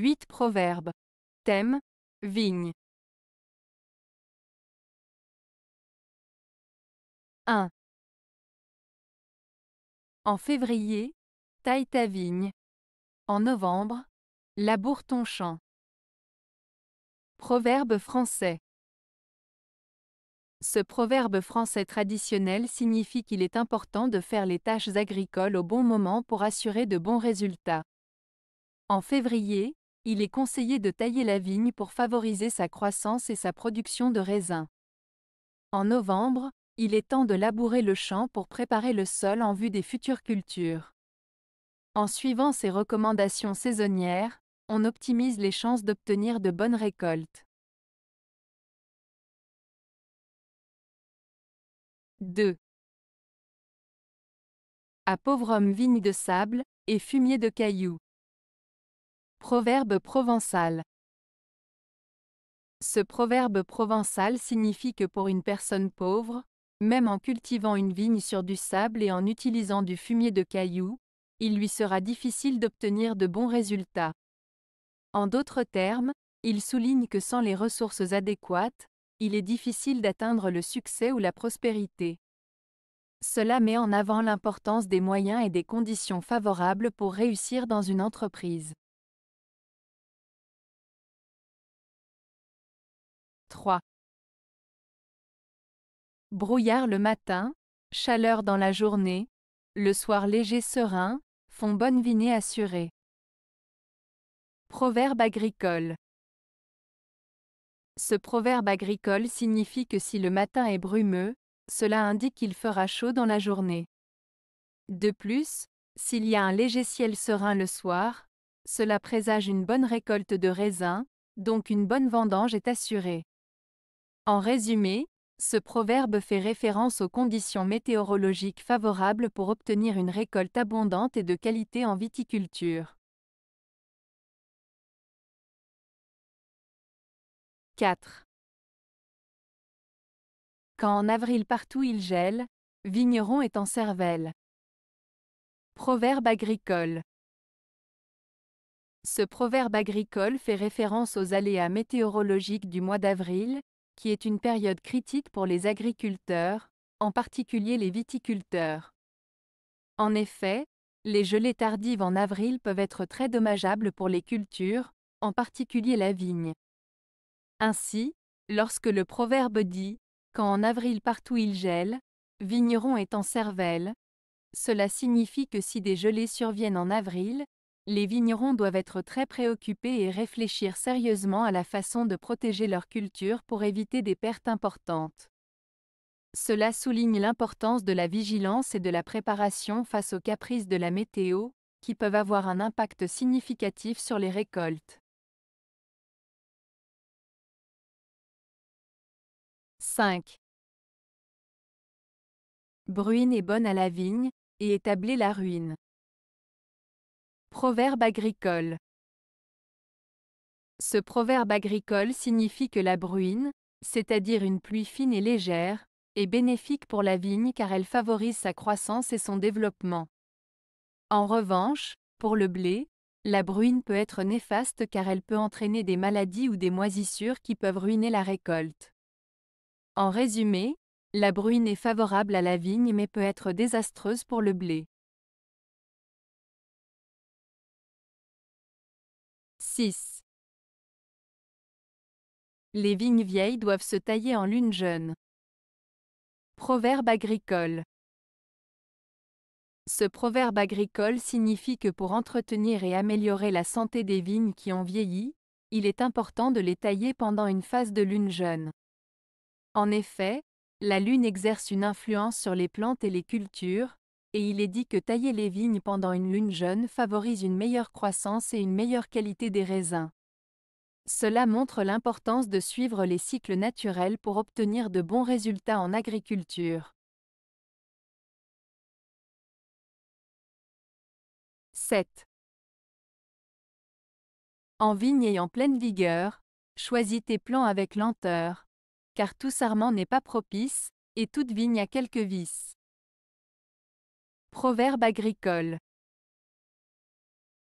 8 Proverbes. Thème Vigne. 1. En février, taille ta vigne. En novembre, laboure ton champ. Proverbe français. Ce proverbe français traditionnel signifie qu'il est important de faire les tâches agricoles au bon moment pour assurer de bons résultats. En février, il est conseillé de tailler la vigne pour favoriser sa croissance et sa production de raisins. En novembre, il est temps de labourer le champ pour préparer le sol en vue des futures cultures. En suivant ces recommandations saisonnières, on optimise les chances d'obtenir de bonnes récoltes. 2. À pauvre homme vigne de sable et fumier de cailloux. Proverbe provençal. Ce proverbe provençal signifie que pour une personne pauvre, même en cultivant une vigne sur du sable et en utilisant du fumier de cailloux, il lui sera difficile d'obtenir de bons résultats. En d'autres termes, il souligne que sans les ressources adéquates, il est difficile d'atteindre le succès ou la prospérité. Cela met en avant l'importance des moyens et des conditions favorables pour réussir dans une entreprise. 3. Brouillard le matin, chaleur dans la journée, le soir léger serein, font bonne vinée assurée. Proverbe agricole. Ce proverbe agricole signifie que si le matin est brumeux, cela indique qu'il fera chaud dans la journée. De plus, s'il y a un léger ciel serein le soir, cela présage une bonne récolte de raisins, donc une bonne vendange est assurée. En résumé, ce proverbe fait référence aux conditions météorologiques favorables pour obtenir une récolte abondante et de qualité en viticulture. 4. Quand en avril partout il gèle, vigneron est en cervelle. Proverbe agricole. Ce proverbe agricole fait référence aux aléas météorologiques du mois d'avril, qui est une période critique pour les agriculteurs, en particulier les viticulteurs. En effet, les gelées tardives en avril peuvent être très dommageables pour les cultures, en particulier la vigne. Ainsi, lorsque le proverbe dit Quand en avril partout il gèle, vigneron est en cervelle, cela signifie que si des gelées surviennent en avril, les vignerons doivent être très préoccupés et réfléchir sérieusement à la façon de protéger leur culture pour éviter des pertes importantes. Cela souligne l'importance de la vigilance et de la préparation face aux caprices de la météo, qui peuvent avoir un impact significatif sur les récoltes. 5. Bruine est bonne à la vigne, et établit la ruine. Proverbe agricole. Ce proverbe agricole signifie que la bruine, c'est-à-dire une pluie fine et légère, est bénéfique pour la vigne car elle favorise sa croissance et son développement. En revanche, pour le blé, la bruine peut être néfaste car elle peut entraîner des maladies ou des moisissures qui peuvent ruiner la récolte. En résumé, la bruine est favorable à la vigne mais peut être désastreuse pour le blé. 6. Les vignes vieilles doivent se tailler en lune jeune. Proverbe agricole. Ce proverbe agricole signifie que pour entretenir et améliorer la santé des vignes qui ont vieilli, il est important de les tailler pendant une phase de lune jeune. En effet, la lune exerce une influence sur les plantes et les cultures, et il est dit que tailler les vignes pendant une lune jeune favorise une meilleure croissance et une meilleure qualité des raisins. Cela montre l'importance de suivre les cycles naturels pour obtenir de bons résultats en agriculture. 7. En vigne et en pleine vigueur, choisis tes plants avec lenteur, car tout sarment n'est pas propice, et toute vigne a quelques vices. Proverbe agricole.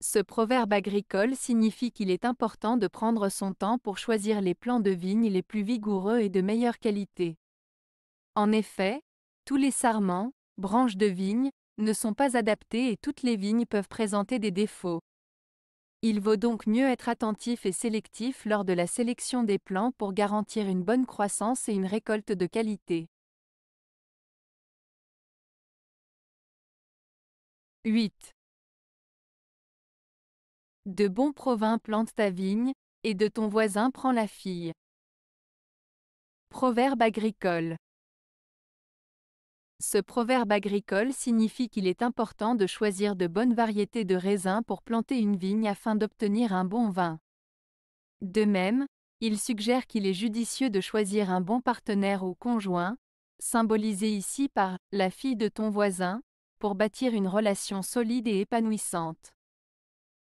Ce proverbe agricole signifie qu'il est important de prendre son temps pour choisir les plants de vigne les plus vigoureux et de meilleure qualité. En effet, tous les sarments, branches de vigne, ne sont pas adaptés et toutes les vignes peuvent présenter des défauts. Il vaut donc mieux être attentif et sélectif lors de la sélection des plants pour garantir une bonne croissance et une récolte de qualité. 8. De bons provins plante ta vigne, et de ton voisin prends la fille. Proverbe agricole. Ce proverbe agricole signifie qu'il est important de choisir de bonnes variétés de raisins pour planter une vigne afin d'obtenir un bon vin. De même, il suggère qu'il est judicieux de choisir un bon partenaire ou conjoint, symbolisé ici par la fille de ton voisin, pour bâtir une relation solide et épanouissante.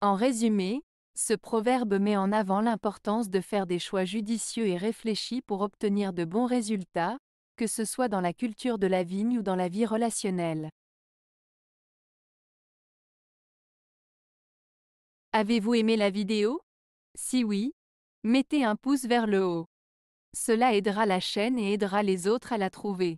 En résumé, ce proverbe met en avant l'importance de faire des choix judicieux et réfléchis pour obtenir de bons résultats, que ce soit dans la culture de la vigne ou dans la vie relationnelle. Avez-vous aimé la vidéo Si oui, mettez un pouce vers le haut. Cela aidera la chaîne et aidera les autres à la trouver.